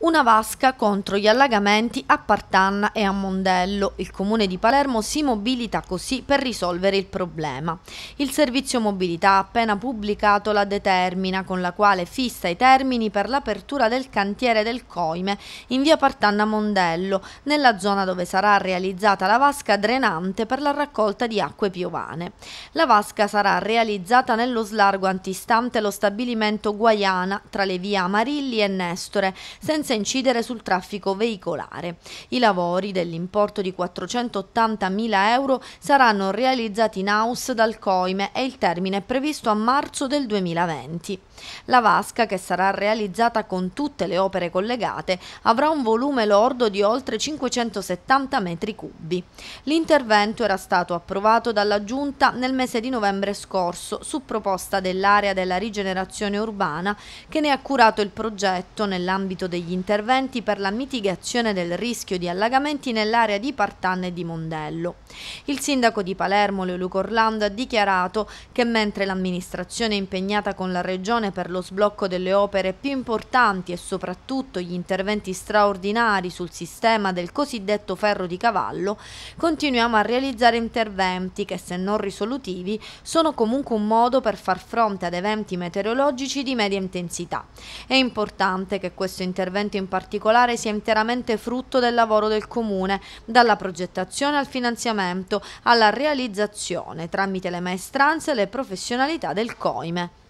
una vasca contro gli allagamenti a Partanna e a Mondello. Il comune di Palermo si mobilita così per risolvere il problema. Il servizio mobilità ha appena pubblicato la determina con la quale fissa i termini per l'apertura del cantiere del Coime in via Partanna Mondello, nella zona dove sarà realizzata la vasca drenante per la raccolta di acque piovane. La vasca sarà realizzata nello slargo antistante lo stabilimento Guaiana tra le vie Amarilli e Nestore, senza senza incidere sul traffico veicolare. I lavori dell'importo di 480.000 euro saranno realizzati in house dal COIME e il termine è previsto a marzo del 2020. La vasca, che sarà realizzata con tutte le opere collegate, avrà un volume lordo di oltre 570 metri cubi. L'intervento era stato approvato dalla Giunta nel mese di novembre scorso su proposta dell'area della rigenerazione urbana che ne ha curato il progetto nell'ambito degli interventi interventi per la mitigazione del rischio di allagamenti nell'area di Partanna e di Mondello. Il sindaco di Palermo, Leoluco Orlando, ha dichiarato che mentre l'amministrazione è impegnata con la regione per lo sblocco delle opere più importanti e soprattutto gli interventi straordinari sul sistema del cosiddetto ferro di cavallo, continuiamo a realizzare interventi che, se non risolutivi, sono comunque un modo per far fronte ad eventi meteorologici di media intensità. È importante che questo intervento intervento in particolare sia interamente frutto del lavoro del Comune, dalla progettazione al finanziamento, alla realizzazione, tramite le maestranze e le professionalità del COIME.